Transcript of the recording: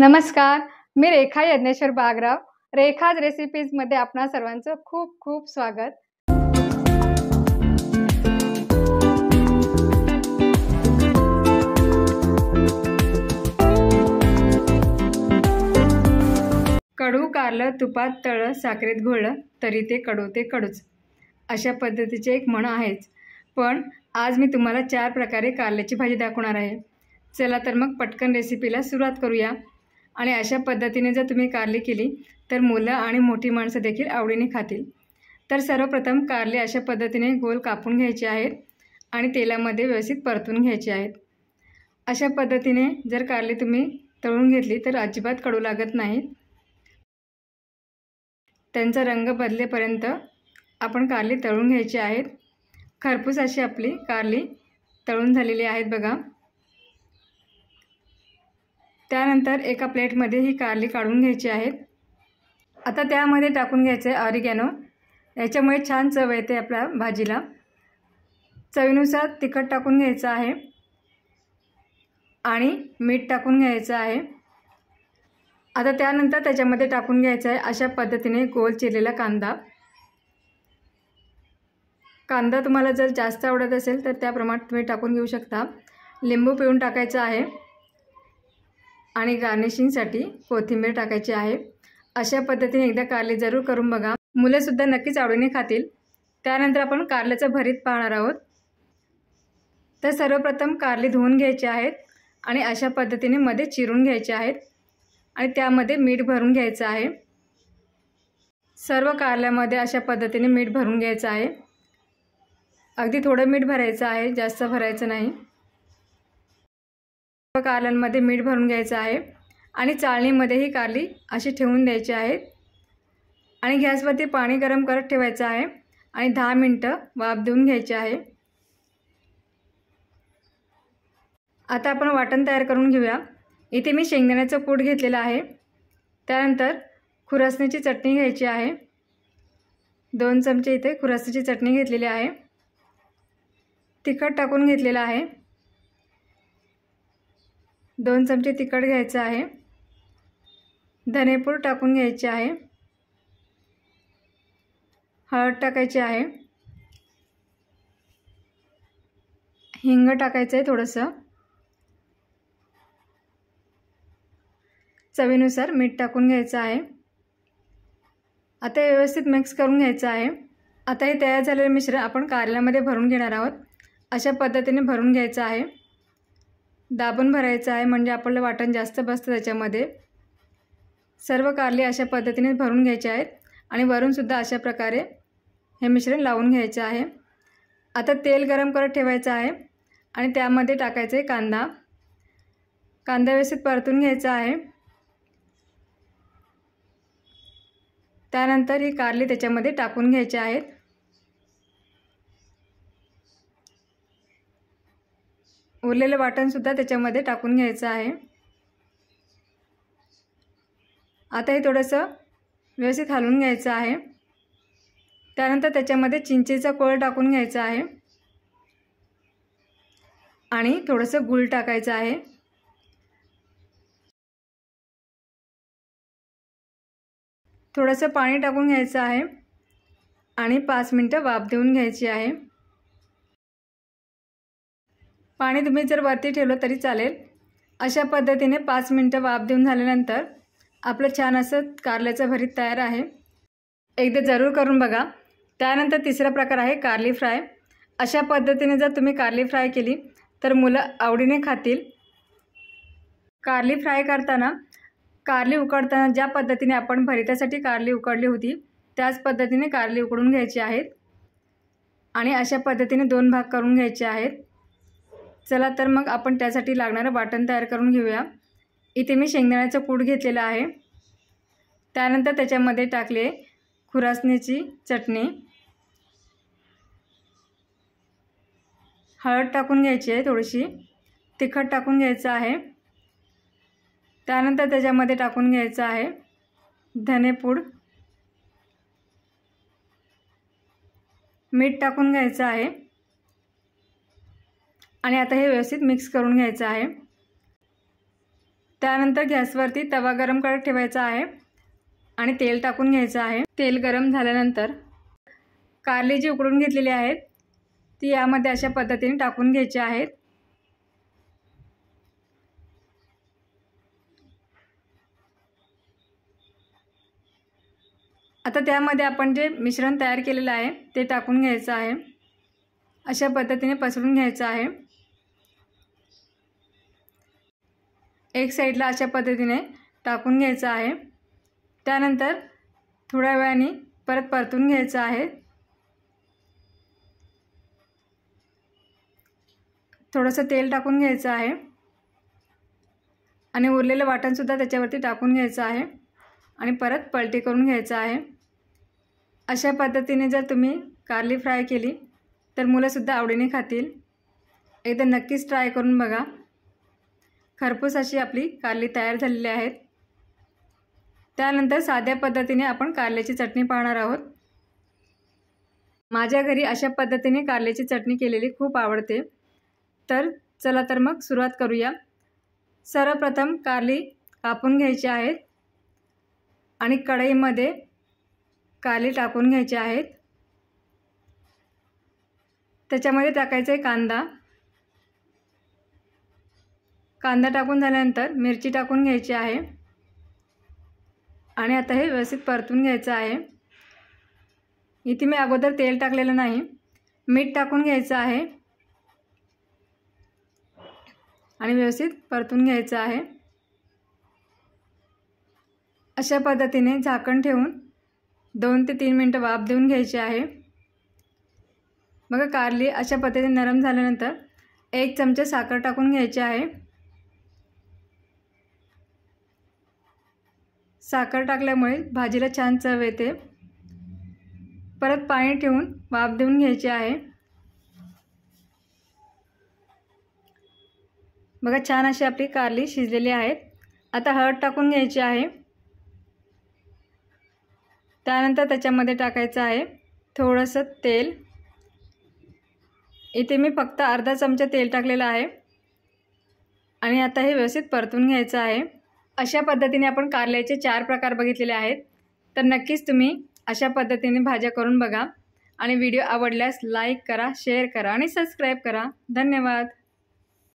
नमस्कार मी रेखा यज्ञेश्वर बागराव रेखाज मध्ये आपणा सर्वांचं खूप खूप स्वागत कडू कारलं तुपात तळ साखरेत घोळलं तरी ते कडू ते कडूच अशा पद्धतीचे एक म्हण आहेच पण आज मी तुम्हाला चार प्रकारे कारल्याची भाजी दाखवणार आहे चला तर मग पटकन रेसिपीला सुरुवात करूया आणि अशा पद्धतीने जर तुम्ही कारले केली तर मुलं आणि मोठी माणसं देखील आवडीने खातील तर सर्वप्रथम कारले अशा पद्धतीने गोल कापून घ्यायचे आहेत आणि तेलामध्ये व्यवस्थित परतून घ्यायचे आहेत अशा पद्धतीने जर कारले तुम्ही तळून घेतली तर अजिबात कडू लागत नाही त्यांचा रंग बदलेपर्यंत आपण कारली तळून घ्यायची आहेत खरपूस अशी आपली कारली तळून झालेली आहेत बघा त्यानंतर एका प्लेटमध्ये ही कारली काढून घ्यायची आहे आता त्यामध्ये टाकून घ्यायचं आहे ऑरिगॅनो याच्यामुळे छान चव येते आपल्या भाजीला चवीनुसार तिखट टाकून घ्यायचं आहे आणि मीठ टाकून घ्यायचं आहे आता त्यानंतर त्याच्यामध्ये टाकून घ्यायचं आहे अशा पद्धतीने गोल चिरलेला कांदा कांदा तुम्हाला जर जास्त आवडत असेल तर त्याप्रमाणे तुम्ही टाकून घेऊ शकता लिंबू पिळून टाकायचं आहे आणि गार्निशिंगसाठी कोथिंबीर टाकायची आहे अशा पद्धतीने एकदा कारले जरूर करून बघा मुलंसुद्धा नक्कीच आवडीने खातील त्यानंतर आपण कारल्याचं भरीत पाहणार आहोत तर सर्वप्रथम कारले धुवून घ्यायचे आहेत आणि अशा पद्धतीने मध्ये चिरून घ्यायचे आहेत आणि त्यामध्ये मीठ भरून घ्यायचं आहे सर्व कारल्यामध्ये अशा पद्धतीने मीठ भरून घ्यायचं आहे अगदी थोडं मीठ भरायचं आहे जास्त भरायचं नाही कारल्यांमध्ये मीठ भरून घ्यायचं आहे आणि चाळणीमध्येही ही कारली अशी ठेवून द्यायची आहेत आणि गॅसवरती पाणी गरम करत ठेवायचं आहे आणि दहा मिनटं वाफ देऊन घ्यायचे आहे आता आपण वाटण तयार करून घेऊया इथे मी शेंगदाण्याचं कूट घेतलेलं आहे त्यानंतर खुरासणीची चटणी घ्यायची आहे दोन चमचे इथे खुरासणीची चटणी घेतलेली आहे तिखट टाकून घेतलेलं आहे दोन चमचे तिखट घ्यायचं आहे धनेपूर टाकून घ्यायचे आहे हळद टाकायची आहे हिंग टाकायचं आहे थोडंसं चवीनुसार मीठ टाकून घ्यायचं आहे आता व्यवस्थित मिक्स करून घ्यायचं आहे आता हे तयार झालेलं मिश्रण आपण कारल्यामध्ये भरून घेणार आहोत अशा पद्धतीने भरून घ्यायचं आहे दाबून भरायचं आहे म्हणजे आपलं वाटण जास्त बसतं त्याच्यामध्ये सर्व कारले अशा पद्धतीने भरून घ्यायचे आहेत आणि वरूनसुद्धा अशा प्रकारे हे मिश्रण लावून घ्यायचं आहे आता तेल गरम करत ठेवायचं आहे आणि त्यामध्ये टाकायचं आहे कांदा कांदा व्यवस्थित परतून घ्यायचा आहे त्यानंतर ही कारली त्याच्यामध्ये टाकून घ्यायची आहेत उरलेलं वाटणसुद्धा त्याच्यामध्ये टाकून घ्यायचं आहे आता हे थोडंसं व्यवस्थित हलवून घ्यायचं आहे त्यानंतर त्याच्यामध्ये चिंचेचा कोळ टाकून घ्यायचा आहे आणि थोडंसं गुळ टाकायचं आहे थोडंसं पाणी टाकून घ्यायचं आहे आणि पाच मिनटं वाफ देऊन घ्यायची आहे पाणी तुम्ही जर वरती ठेवलं तरी चालेल अशा पद्धतीने पाच मिनटं वाफ देऊन झाल्यानंतर आपलं छान असं कारल्याचं भरीत तयार आहे एकदा जरूर करून बघा त्यानंतर तिसरा प्रकार आहे कारली फ्राय अशा पद्धतीने जर तुम्ही कारली फ्राय केली तर मुलं आवडीने खातील कारली फ्राय करताना कारली उकडताना ज्या पद्धतीने आपण भरितासाठी कारली उकडली होती त्याच पद्धतीने कारली उकडून घ्यायची आहेत आणि अशा पद्धतीने दोन भाग करून घ्यायचे आहेत चला तर मग आपण त्यासाठी लागणारं वाटण तयार करून घेऊया इथे मी शेंगदाण्याचं पूड घेतलेलं आहे त्यानंतर त्याच्यामध्ये टाकले खुरासणीची चटणी हळद टाकून घ्यायची आहे थोडीशी तिखट टाकून घ्यायचं आहे त्यानंतर त्याच्यामध्ये टाकून घ्यायचं आहे धनेपूड मीठ टाकून घ्यायचं आहे आणि आता हे व्यवस्थित मिक्स करून घ्यायचं आहे त्यानंतर गॅसवरती तवा गरम करत ठेवायचा आहे आणि तेल टाकून घ्यायचं आहे तेल गरम झाल्यानंतर कारली जी उकडून घेतलेली आहेत ती यामध्ये अशा पद्धतीने टाकून घ्यायची आहेत आता त्यामध्ये आपण जे मिश्रण तयार केलेलं आहे ते टाकून घ्यायचं आहे अशा पद्धतीने पसरून घ्यायचं आहे एक साईडला अशा पद्धतीने टाकून घ्यायचं आहे त्यानंतर थोड्या वेळाने परत परतून घ्यायचं आहे थोडंसं तेल टाकून घ्यायचं आहे आणि उरलेलं वाटणसुद्धा त्याच्यावरती टाकून घ्यायचं आहे आणि परत पलटी करून घ्यायचं आहे अशा पद्धतीने जर तुम्ही कारली फ्राय केली तर मुलंसुद्धा आवडीने खातील एकदा नक्कीच ट्राय करून बघा खरपूस आपली कारली तयार झालेली आहेत त्यानंतर साध्या पद्धतीने आपण कारल्याची चटणी पाहणार आहोत माझ्या घरी अशा पद्धतीने कारल्याची चटणी केलेली खूप आवडते तर चला तर मग सुरुवात करूया सर्वप्रथम कारली कापून घ्यायची आहेत आणि कढईमध्ये कारली टाकून घ्यायची आहेत त्याच्यामध्ये टाकायचं आहे कांदा कांदा टाकून झाल्यानंतर मिरची टाकून घ्यायची आहे आणि आता हे व्यवस्थित परतून घ्यायचं आहे इथे मी अगोदर तेल टाकलेलं नाही मीठ टाकून घ्यायचं आहे आणि व्यवस्थित परतून घ्यायचं आहे अशा पद्धतीने झाकण ठेवून दोन ते तीन मिनटं वाफ देऊन घ्यायची आहे मग कारली अशा पद्धतीने नरम झाल्यानंतर एक चमचा साखर टाकून घ्यायची आहे साखर टाकल्यामुळे भाजीला छान चव येते परत पाणी ठेवून वाफ देऊन घ्यायची आहे बघा छान अशी आपली कारली शिजलेली आहेत आता हळद टाकून घ्यायची आहे त्यानंतर त्याच्यामध्ये टाकायचं आहे थोडंसं तेल इथे मी फक्त अर्धा चमचा तेल टाकलेलं आहे आणि आता हे व्यवस्थित परतून घ्यायचं आहे अशा पद्धतीने आपण कारल्याचे चार प्रकार बघितलेले आहेत तर नक्कीच तुम्ही अशा पद्धतीने भाज्या करून बघा आणि व्हिडिओ आवडल्यास लाईक करा शेअर करा आणि सबस्क्राईब करा धन्यवाद